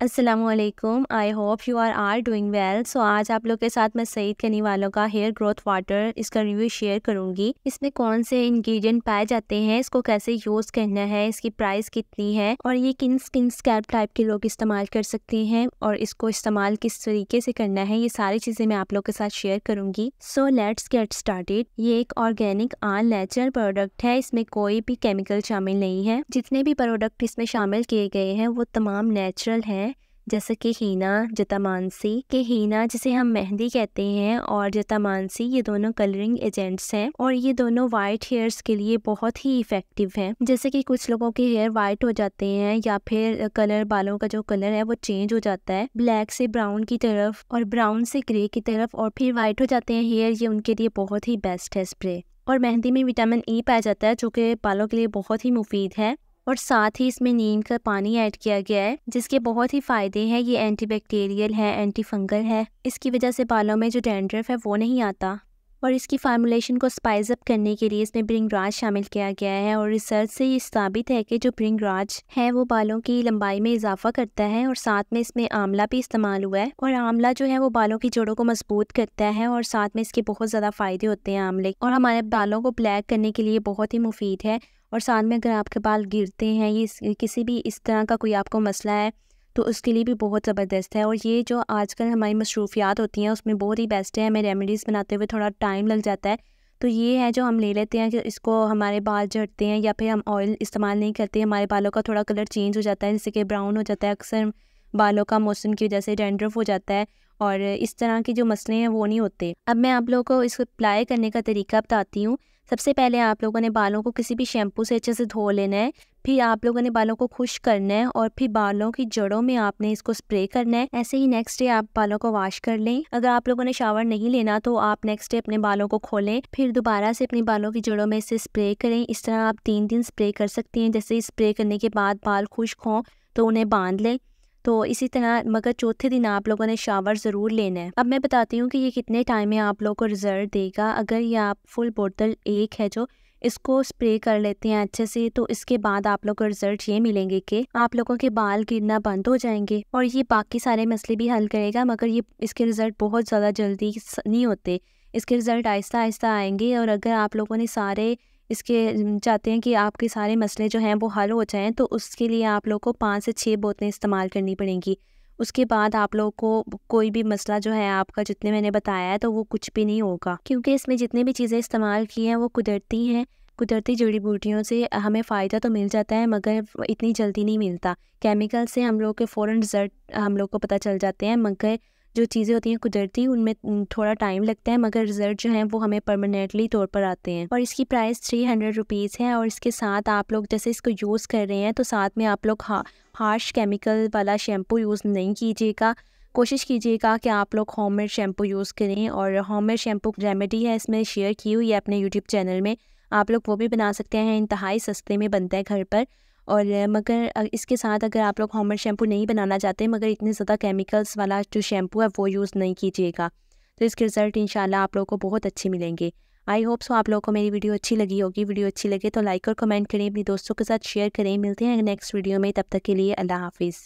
Aslam I hope you are are doing well so आज आप लोग के साथ मैं सईद कनी वालों का हेयर ग्रोथ वाटर इसका रिव्यू शेयर करूंगी इसमें कौन से इंग्रेडिएंट पाए जाते हैं इसको कैसे यूज़ करना है इसकी प्राइस कितनी है और ये किन स्किन स्कैल्प टाइप के लोग इस्तेमाल कर सकते हैं और इसको इस्तेमाल किस तरीके से करना है ये सारी चीज़ें मैं आप लोग के साथ शेयर करूंगी सो लेट्स गेट स्टार्टेड ये एक ऑर्गेनिक आन नेचुरल प्रोडक्ट है इसमें कोई भी केमिकल शामिल नहीं है जितने भी प्रोडक्ट इसमें शामिल किए गए हैं वो तमाम नेचुरल है जैसे कि हीना जता मानसी के हीना जिसे हम मेहंदी कहते हैं और जता मानसी ये दोनों कलरिंग एजेंट्स हैं और ये दोनों वाइट हेयर्स के लिए बहुत ही इफेक्टिव हैं जैसे कि कुछ लोगों के हेयर वाइट हो जाते हैं या फिर कलर बालों का जो कलर है वो चेंज हो जाता है ब्लैक से ब्राउन की तरफ और ब्राउन से ग्रे की तरफ और फिर वाइट हो जाते हैं हेयर ये उनके लिए बहुत ही बेस्ट है स्प्रे और मेहंदी में विटामिन ई e पाया जाता है जो कि बालों के लिए बहुत ही मुफीद है और साथ ही इसमें नीम का पानी ऐड किया गया है जिसके बहुत ही फायदे हैं ये एंटीबैक्टीरियल है एंटी फंगल है इसकी वजह से बालों में जो डेंड्रफ है वो नहीं आता और इसकी फार्मूलेशन को स्पाइस अप करने के लिए इसमें ब्रिंगराज शामिल किया गया है और रिसर्च से ये साबित है कि जो ब्रिंगराज है वो बालों की लंबाई में इजाफा करता है और साथ में इसमें आंवला भी इस्तेमाल हुआ है और आंवला जो है वो बालों की जड़ों को मजबूत करता है और साथ में इसके बहुत ज़्यादा फायदे होते हैं आंवले और हमारे बालों को ब्लैक करने के लिए बहुत ही मुफीद है और साथ में अगर आपके बाल गिरते हैं ये किसी भी इस तरह का कोई आपको मसला है तो उसके लिए भी बहुत ज़बरदस्त है और ये जो आजकल हमारी मसरूफियात होती हैं उसमें बहुत ही बेस्ट है हमें रेमेडीज़ बनाते हुए थोड़ा टाइम लग जाता है तो ये है जो हम ले लेते हैं कि इसको हमारे बाल झड़ते हैं या फिर हम ऑयल इस्तेमाल नहीं करते हमारे बालों का थोड़ा कलर चेंज हो जाता है जैसे कि ब्राउन हो जाता है अक्सर बालों का मौसम की वजह से डेंड्रफ हो जाता है और इस तरह के जो मसले हैं वो नहीं होते अब मैं आप लोगों को इसको अप्लाई करने का तरीका बताती हूँ सबसे पहले आप लोगों ने बालों को किसी भी शैम्पू से अच्छे से धो लेना है फिर आप लोगों ने बालों को खुश करना है और फिर बालों की जड़ों में आपने इसको स्प्रे करना है ऐसे ही नेक्स्ट डे आप बालों को वॉश कर लें अगर आप लोगों ने शावर नहीं लेना तो आप नेक्स्ट डे अपने बालों को खोलें फिर दोबारा से अपने बालों की जड़ों में इसे स्प्रे करें इस तरह आप तीन दिन स्प्रे कर सकती हैं जैसे स्प्रे करने के बाद बाल खुश्क हों तो उन्हें बांध लें तो इसी तरह मगर चौथे दिन आप लोगों ने शावर ज़रूर लेना है अब मैं बताती हूँ कि ये कितने टाइम में आप लोगों को रिजल्ट देगा अगर ये आप फुल बोतल एक है जो इसको स्प्रे कर लेते हैं अच्छे से तो इसके बाद आप लोग को रिजल्ट ये मिलेंगे कि आप लोगों के बाल गिरना बंद हो जाएंगे और ये बाकी सारे मसले भी हल करेगा मगर ये इसके रिजल्ट बहुत ज़्यादा जल्दी नहीं होते इसके रिज़ल्ट आहिस्ता आहिस्ता आएंगे और अगर आप लोगों ने सारे इसके चाहते हैं कि आपके सारे मसले जो हैं वो हल हो जाएँ तो उसके लिए आप लोग को पाँच से छः बोतलें इस्तेमाल करनी पड़ेंगी उसके बाद आप लोग को कोई भी मसला जो है आपका जितने मैंने बताया है तो वो कुछ भी नहीं होगा क्योंकि इसमें जितनी भी चीज़ें इस्तेमाल की हैं वो कुदरती हैं कुदरती जड़ी बूटियों से हमें फ़ायदा तो मिल जाता है मगर इतनी जल्दी नहीं मिलता केमिकल से हम लोग के फ़ौर रिज़ल्ट हम लोग को पता चल जाते हैं मगर जो चीज़ें होती हैं कुदरती उनमें थोड़ा टाइम लगता है मगर रिजल्ट जो है वो हमें परमानेंटली तौर पर आते हैं और इसकी प्राइस थ्री हंड्रेड रुपीज़ है और इसके साथ आप लोग जैसे इसको यूज़ कर रहे हैं तो साथ में आप लोग हा हार्श केमिकल वाला शैम्पू यूज़ नहीं कीजिएगा कोशिश कीजिएगा कि आप लोग होममेड शैम्पू यूज़ करें और होममेड शैम्पू रेमेडी है इसमें शेयर की हुई है अपने यूट्यूब चैनल में आप लोग वो भी बना सकते हैं इंतहाई सस्ते में बनता है घर पर और मगर इसके साथ अगर आप लोग हॉमर शैम्पू नहीं बनाना चाहते मगर इतने ज़्यादा केमिकल्स वाला जो शैम्पू है वो यूज़ नहीं कीजिएगा तो इसके रिज़ल्ट इन आप लोगों को बहुत अच्छे मिलेंगे आई होप सो आप लोगों को मेरी वीडियो अच्छी लगी होगी वीडियो अच्छी लगे तो लाइक और कमेंट करें अपने दोस्तों के साथ शेयर करें मिलते हैं नेक्स्ट वीडियो में तब तक के लिए अल्लाह हाफिज़